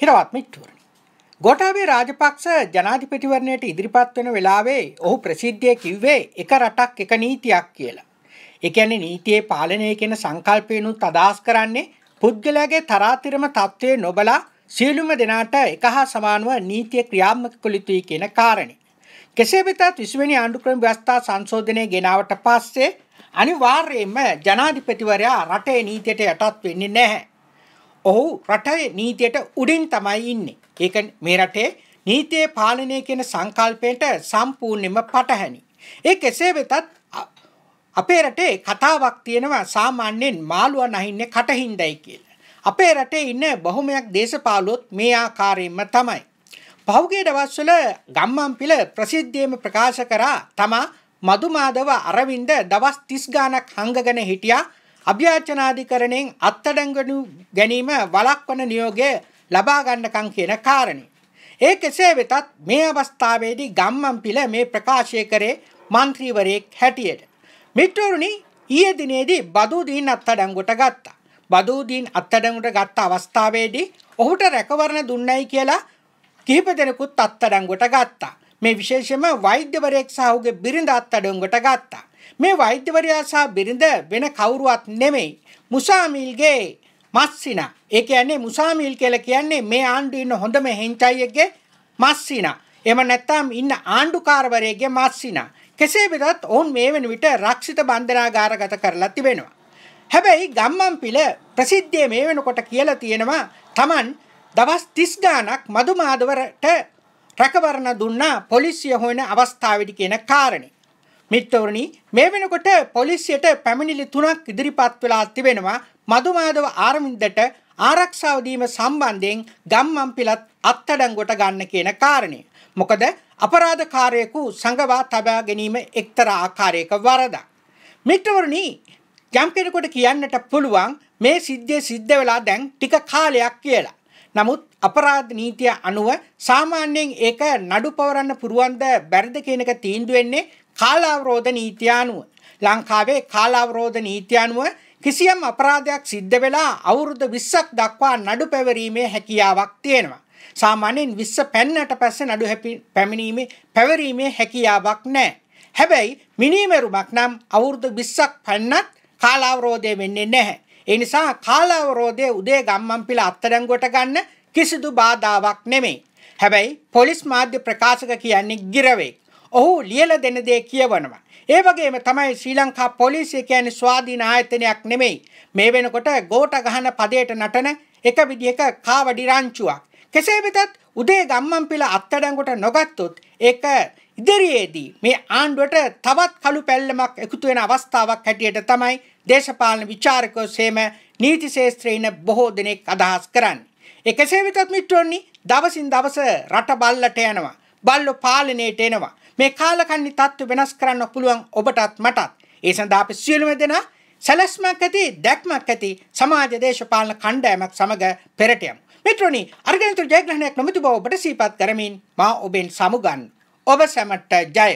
හිරවත්ම ඉට්ටුවරණ. ගොටාවේ රාජපක්ෂ ජනාධිපතිවරණයට ඉදිරිපත් වෙන වෙලාවේ ඔහු ප්‍රසිද්ධිය කිව්වේ එක රටක් එක නීතියක් කියලා. ඒ කියන්නේ නීතියේ පාලනය කියන සංකල්පයනුත් අදහස් කරන්නේ පුද්ගලයාගේ තරාතිරම තත්ත්වයේ නොබලා සියලුම දෙනාට එක හා සමානව නීතිය ක්‍රියාත්මක කළ යුතුයි කියන කාරණේ. කෙසේ වෙතත් 20 වෙනි ආණ්ඩුක්‍රම ව්‍යවස්ථා සංශෝධනය ගෙනාවට පස්සේ අනිවාර්යයෙන්ම ජනාධිපතිවරයා රටේ නීතියට යටත් වෙන්නේ නැහැ. ඔහු රටේ නීතියට උඩින් තමයි ඉන්නේ. ඒක මේ රටේ නීතියේ පාලනය කියන සංකල්පයට සම්පූර්ණයෙන්ම පටහැනි. ඒ කෙසේ වෙතත් අපේ රටේ කතාවක් තියෙනවා සාමාන්‍යයෙන් මාළුවා නැහින්නේ කටහින්දයි කියලා. අපේ රටේ ඉන්න බොහොමයක් දේශපාලුවොත් මේ ආකාරයෙන්ම තමයි. පහුගිය දවස්වල ගම්මන්පිල ප්‍රසිද්ධියේම ප්‍රකාශ කරා තමා මදුමාදව අරවින්ද දවස් 30 ගාණක් හංගගෙන හිටියා අභ්‍යාචනාධිකරණයෙන් අත්අඩංගුණු ගැනීම වළක්වන නියෝගය ලබා ගන්නකම් කියන කාරණේ. ඒ කෙසේ වෙතත් මේ අවස්ථාවේදී ගම්මන්පිල මේ ප්‍රකාශය කරේ മന്ത്രിවරයෙක් හැටියට. මිත්‍රවරුනි ඊයේ දිනේදී බදූදීන් අත්අඩංගුවට ගත්තා. බදූදීන් අත්අඩංගුවට ගත්ත අවස්ථාවේදී ඔහුට රැකවරණ දුන්නයි කියලා කිහිප දෙනෙකුත් අත්අඩංගුවට ගත්තා. මේ විශේෂම වෛද්‍යවරයෙක් සහ ඔහුගේ බිරිඳ අත්අඩංගුවට ගත්තා. මේ වෛද්‍යවරයා සහ බිරිඳ වෙන කවුරුවත් නෙමෙයි. මුසාමිල්ගේ මස්සිනා. ඒ කියන්නේ මුසාමිල් කියලා කියන්නේ මේ ආණ්ඩුවේ ඉන්න හොඳම හෙන්චයියෙක්ගේ මස්සිනා. එහෙම නැත්නම් ඉන්න ආණ්ඩුකාරවරයෙක්ගේ මස්සිනා. කෙසේ වෙතත් ඔවුන් මේ වෙන විට රක්ෂිත බන්ධනාගාරගත කරලා තිබෙනවා. හැබැයි ගම්මන්පිල ප්‍රසිද්ධිය මේ වෙනකොට කියලා තියෙනවා Taman දවස් 30 ගාණක් මදුමාදවරට රැකවරණ දුන්නා පොලිසිය හොයන අවස්ථාවේදී කියන කාරණේ. මිත්‍රවරණි මේ වෙනකොට පොලිසියට පැමිණිලි තුනක් ඉදිරිපත් වෙලා තිබෙනවා මදුමාදව ආරමින්දට ආරක්ෂාව දීම සම්බන්ධයෙන් ගම්මන්පිලත් අත්අඩංගුවට ගන්න කියන කාරණය. මොකද අපරාධකාරයෙකු සංගවා තබා ගැනීම එක්තරා ආකාරයක වරදක්. මිත්‍රවරණි යම් කෙනෙකුට කියන්නට පුළුවන් මේ සිද්ධිය සිද්ධ වෙලා දැන් ටික කාලයක් කියලා. නමුත් අපරාධ නීතිය අනුව සාමාන්‍යයෙන් ඒක නඩු පවරන්න පුරුවන්ද බැරිද කියන එක තීන්දුව වෙන්නේ කාලාවරෝධ නීතිය අනුව ලංකාවේ කාලාවරෝධ නීතිය අනුව කිසියම් අපරාධයක් සිද්ධ වෙලා අවුරුදු 20ක් දක්වා නඩු පැවරීමේ හැකියාවක් තියෙනවා. සාමාන්‍යයෙන් 20 පෙන්නට පස්සේ නඩු පැමිණීමේ පැවරීමේ හැකියාවක් නැහැ. හැබැයි මිනීමරුමක් නම් අවුරුදු 20ක් පෙන්නත් කාලාවරෝධය වෙන්නේ නැහැ. ඒ නිසා කාලාවරෝධයේ උදේ ගම්මන් පිළ අත්අඩංගුවට ගන්න කිසිදු බාධාවක් නෙමෙයි. හැබැයි පොලිස් මාධ්‍ය ප්‍රකාශක කියන්නේ ගිරවෙක්. ඔහු ලියලා දෙන දේ කියවනවා. ඒ වගේම තමයි ශ්‍රී ලංකා පොලිසිය කියන්නේ ස්වාධීන ආයතනයක් නෙමෙයි. මේ වෙනකොට ගෝට ගහන පදයට නටන එක විදිහක කාවඩි රංචුවක්. කෙසේ වෙතත් උදේ ගම්මන්පිල අත්අඩංගුවට නොගත්තොත් ඒක ඉදිරියේදී මේ ආණ්ඩුවට තවත් කළු පැල්ලමක් එකතු වෙන අවස්ථාවක් හැටියට තමයි දේශපාලන વિચારකෝ සේම නීති ශාස්ත්‍රයේ ඉන්න බොහෝ දෙනෙක් අදහස් කරන්නේ. ඒ කෙසේ වෙතත් මිත්‍රෝනි දවසින් දවස රට බල්ලට යනවා. බල්ලෝ පාලනයට එනවා. මේ කාලකන්ණි තත්ත්ව වෙනස් කරන්න පුළුවන් ඔබටත් මටත්. ඒ සඳහා අපි සියලුම දෙනා සැලැස්මක් ඇති දැක්මක් ඇති සමාජ දේශපාලන කණ්ඩායමක් සමග පෙරට යමු. මිත්‍රනි, අර්ගනිතුරු ජයග්‍රහණයක් නොමැති බව ඔබට සිහිපත් කරමින් මා ඔබෙන් සමුගන්. ඔබ සැමට ජය.